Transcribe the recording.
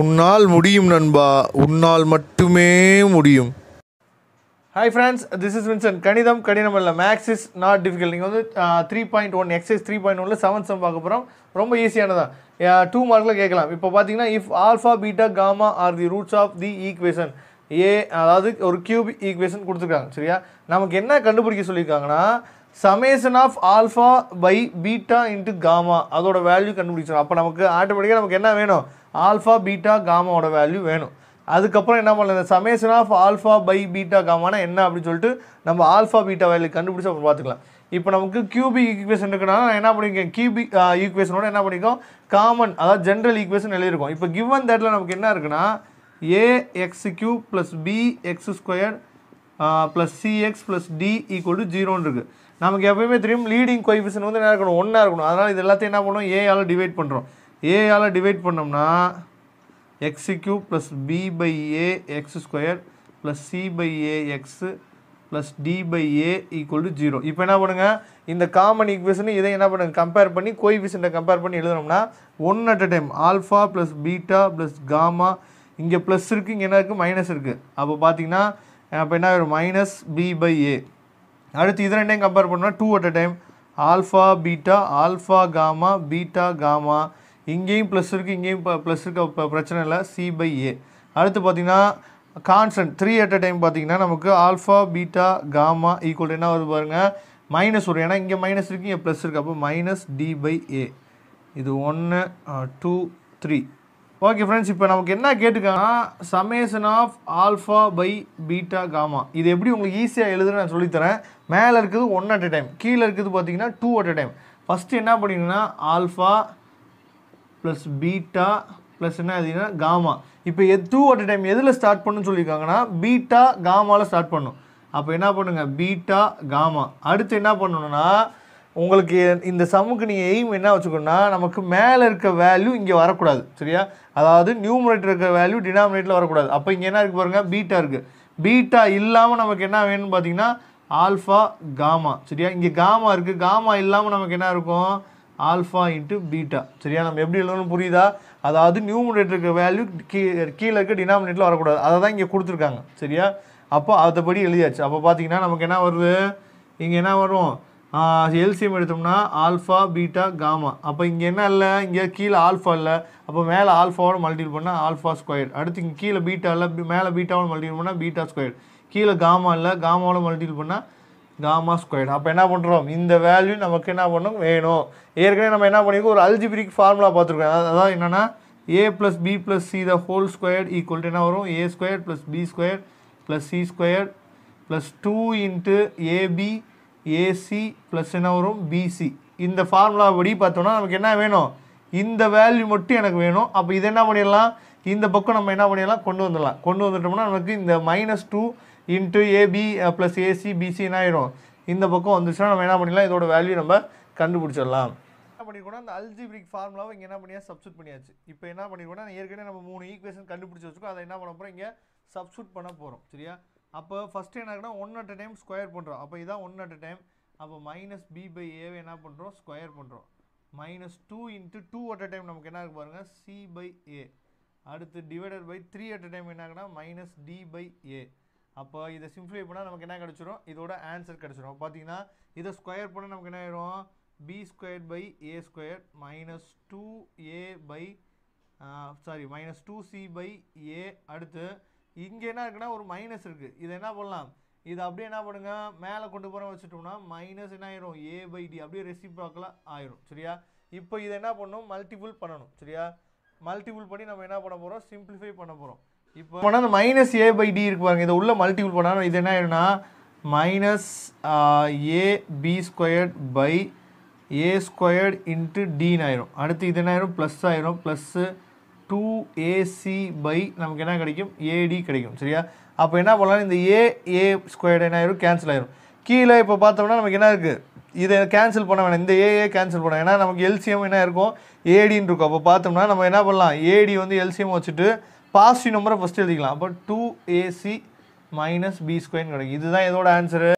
உன்னால் முடியும் நண்பா உன்னால் மட்டுமே முடியும் hi friends this is Vinson கணிதம் கடினம் இல்லை மேக்ஸ் இஸ் நாட் டிஃபிகல்ட் நீங்கள் வந்து three point one exercise three point ஒன்ல செவன் சம் பார்க்க போகிறோம் ரொம்ப ஈஸியானதான் டூ மார்க்கில் கேட்கலாம் இப்போ பார்த்தீங்கன்னா if alpha beta gamma are the roots of the equation a அதாவது ஒரு கியூப் ஈக்குவேஷன் கொடுத்துருக்காங்க சரியா நமக்கு என்ன கண்டுபிடிக்க சொல்லியிருக்காங்கன்னா summation of alpha by beta into gamma அதோட வேல்யூ கண்டுபிடிச்சிடும் அப்போ நமக்கு ஆட்டோமேட்டிக்காக நமக்கு என்ன வேணும் ஆல்ஃபா பீட்டா காமாவோட வேல்யூ வேணும் அதுக்கப்புறம் என்ன பண்ணல இந்த summation of alpha by beta காமானா என்ன அப்படின்னு சொல்லிட்டு நம்ம ஆல்ஃபா பீட்டா வேல்யூ கண்டுபிடிச்சி அப்புறம் பார்த்துக்கலாம் இப்போ நமக்கு கியூபி ஈக்குவேஷன் இருக்குன்னா என்ன பண்ணியிருக்கேன் கியூபி ஈக்குவேஷனோட என்ன பண்ணியிருக்கோம் காமன் அதாவது ஜென்ரல் ஈக்குவேஷன் எழுதியிருக்கோம் இப்போ கிவன் தேட்டில் நமக்கு என்ன இருக்குன்னா a x cube plus b x square plus c x plus d equal to ஜீரோன்னு இருக்குது நமக்கு எப்பயுமே தெரியும் லீடிங் கோஎஃபிஷன் வந்து என்ன இருக்கணும் ஒன்றா இருக்கணும் அதனால் இது எல்லாத்தையும் என்ன ஏ ஏஆல் டிவைட் பண்ணுறோம் ஏஆல் டிவைட் பண்ணோம்னா x cube plus b by a x square plus c by a x plus d by a equal to zero இப்போ என்ன பண்ணுங்கள் இந்த காமன் ஈக்குவேஷனை இதை என்ன பண்ணுங்கள் கம்பேர் பண்ணி கோஎஃபிஷியண்ட்டை கம்பேர் பண்ணி எழுதுனோம்னா one at a time alpha plus beta plus gamma இங்கே ப்ளஸ் இருக்குது இங்கே என்ன இருக்குது மைனஸ் இருக்குது அப்போ பார்த்தீங்கன்னா அப்போ என்ன ஆயிரும் மைனஸ் பி பை ஏ அடுத்து இது ரெண்டையும் கம்பேர் பண்ணால் two at a time alpha beta alpha gamma beta gamma இங்கேயும் ப்ளஸ் இருக்குது இங்கேயும் இப்போ ப்ளஸ் இருக்க இப்போ பிரச்சனை இல்லை சி பை ஏ அடுத்து பார்த்திங்கன்னா constant three at a time பார்த்திங்கன்னா நமக்கு ஆல்ஃபா பீட்டா காமா ஈக்குவல் என்ன வருது பாருங்கள் மைனஸ் வரும் ஏன்னா இங்கே மைனஸ் இருக்குது இங்கே ப்ளஸ் இருக்குது அப்போ மைனஸ் டி பை ஏ இது ஒன்று டூ த்ரீ ஓகே ஃப்ரெண்ட்ஸ் இப்போ நமக்கு என்ன கேட்டுக்காங்கன்னா summation of alpha by beta gamma இது எப்படி உங்களுக்கு ஈஸியாக எழுதுன்னு நான் சொல்லித்தரேன் மேலே இருக்குது ஒன் அட் அ டைம் கீழே இருக்குது பார்த்தீங்கன்னா two at a time first என்ன பண்ணிங்கன்னா ஆல்ஃபா ப்ளஸ் பீட்டா ப்ளஸ் என்ன ஆகுதுன்னா காமா இப்போ எத் டூ அட் அ டைம் எதில் ஸ்டார்ட் பண்ணுன்னு சொல்லியிருக்காங்கன்னா பீட்டா காமாவில் ஸ்டார்ட் பண்ணும் அப்போ என்ன பண்ணுங்கள் பீட்டா காமா அடுத்து என்ன பண்ணணுன்னா உங்களுக்கு இந்த சம்முக்கு நீங்கள் எய்ம் என்ன வச்சுக்கணும்னா நமக்கு மேலே இருக்க வேல்யூ இங்கே வரக்கூடாது சரியா அதாவது நியூமரேட்டர் இருக்க வேல்யூ டினாமினேட்டில் வரக்கூடாது அப்போ இங்கே என்ன இருக்குது பாருங்கள் பீட்டா இருக்குது பீட்டா இல்லாமல் நமக்கு என்ன வேணும்னு பார்த்தீங்கன்னா ஆல்ஃபா காமா சரியா இங்கே காமா இருக்குது காமா இல்லாமல் நமக்கு என்ன இருக்கும் ஆல்ஃபா இன்ட்டு பீட்டா சரியா நம்ம எப்படி எழுதணும் புரியுதா அதாவது நியூமரேட்டர் இருக்க வேல்யூ கீ கீழே இருக்க டினாமினேட்டில் வரக்கூடாது அதை தான் இங்கே கொடுத்துருக்காங்க சரியா அப்போ அதைப்படி எழுதியாச்சு அப்போ பார்த்தீங்கன்னா நமக்கு என்ன வருது இங்கே என்ன வரும் எல்சிஎம் எடுத்தோம்னா ஆல்ஃபா பீட்டா காமா அப்போ இங்கே என்ன இல்லை இங்கே கீழே ஆல்ஃபா இல்லை அப்போ மேலே ஆல்ஃபாவோட மல்டிபிள் பண்ணால் ஆல்ஃபா ஸ்கொயர் அடுத்து இங்கே கீழே பீட்டா இல்லை மேலே பீட்டாவோட மல்டிபிள் பண்ணால் பீட்டா ஸ்கொயர் கீழே காமா இல்லை காமாவோட மல்டிபிள் பண்ணால் காமா ஸ்கொயர் அப்போ என்ன பண்ணுறோம் இந்த வேல்யூ நமக்கு என்ன பண்ணும் வேணும் ஏற்கனவே நம்ம என்ன பண்ணியிருக்கோம் ஒரு அல்ஜிபிரிக் ஃபார்முலா பார்த்துருக்கோம் அதாவது என்னென்னா a plus b plus c the whole square equal to என்ன வரும் a square plus b square plus c square plus two into a b a c plus என்ன வரும் பிசி இந்த ஃபார்முலா படி பார்த்தோம்னா நமக்கு என்ன வேணும் இந்த வேல்யூ மட்டும் எனக்கு வேணும் அப்போ இதை என்ன பண்ணிடலாம் இந்த பக்கம் நம்ம என்ன பண்ணிடலாம் கொண்டு வந்துடலாம் கொண்டு வந்துட்டோம்னா நமக்கு இந்த minus two into a b plus a c b c என்ன ஆயிரும் இந்த பக்கம் வந்துச்சுன்னா நம்ம என்ன பண்ணிடலாம் இதோட வேல்யூ நம்ம கண்டுபிடிச்சிடலாம் என்ன பண்ணிருக்கோம்னா அந்த அல்ஜிபிரிக் ஃபார்முலாவை இங்கே என்ன பண்ணியா சப்ஸ்டியூட் பண்ணியாச்சு இப்போ என்ன பண்ணிருக்கோம்னா ஏற்கனவே நம்ம மூணு ஈக்குவேஷன் கண்டுபிடிச்சி வச்சுக்கோ அதை என்ன பண்ண போகிறோம் இங்கே சப்ஸ்டியூட் பண்ண போகிறோம் சரியா அப்போ ஃபஸ்ட்டு என்ன one at a time square பண்ணுறோம் அப்போ இதான் ஒன் அட் அ டைம் அப்போ மைனஸ் பி பை ஏவை என்ன பண்ணுறோம் ஸ்கொயர் பண்ணுறோம் minus two into two at a time நமக்கு என்ன இருக்கு பாருங்கள் சி பை ஏ அடுத்து divided by three at a time என்ன ஆகுனா மைனஸ் டி பை ஏ அப்போ இதை சிம்ப்ளிஃபை பண்ணால் நமக்கு என்ன கிடச்சிரும் இதோட ஆன்சர் கிடச்சிரும் பார்த்தீங்கன்னா இதை ஸ்கொயர் பண்ண நமக்கு என்ன ஆயிரும் b square by a square minus two a by sorry minus two c by a அடுத்து இங்கே என்ன இருக்குன்னா ஒரு மைனஸ் இருக்குது இதை என்ன பண்ணலாம் இது அப்படியே என்ன பண்ணுங்க மேலே கொண்டு போகிற வச்சுட்டோம்னா மைனஸ் என்ன ஆயிரும் ஏ பை டி அப்படியே ரெசிப்ராக்கில் ஆயிரும் சரியா இப்போ இதை என்ன பண்ணணும் மல்டிபிள் பண்ணணும் சரியா மல்டிபிள் பண்ணி நம்ம என்ன பண்ண போகிறோம் சிம்பிளிஃபை பண்ண போகிறோம் இப்போ போனால் அந்த மைனஸ் ஏ பை டி இருக்கு பாருங்க இதை உள்ள மல்டிபிள் பண்ணால் இது என்ன ஆயிரும்னா minus a b squared by a squared into டீன் ஆயிரும் அடுத்து இது என்ன ஆயிரும் ப்ளஸ் ஆயிரும் ப்ளஸ்ஸு டூ ஏசி பை நமக்கு என்ன கிடைக்கும் ஏடி கிடைக்கும் சரியா அப்போ என்ன பண்ணலாம் இந்த ஏ ஏ ஸ்கொயர்டு என்ன ஆயிரும் கேன்சல் ஆயிரும் கீழே இப்போ பார்த்தோம்னா நமக்கு என்ன இருக்குது இதை கேன்சல் பண்ண வேணாம் இந்த ஏஏ கேன்சல் பண்ண ஏன்னா நமக்கு எல்சிஎம் என்ன இருக்கும் ஏடின்னு இருக்கும் அப்போ பார்த்தோம்னா நம்ம என்ன பண்ணலாம் ஏடி வந்து எல்சிஎம் வச்சுட்டு பாசிட்டிவ் நம்பரை ஃபஸ்ட்டு எழுதிக்கலாம் அப்போ டூ ஏசி மைனஸ் பி ஸ்கொயர்னு கிடைக்கும் இதுதான் இதோட ஆன்சரு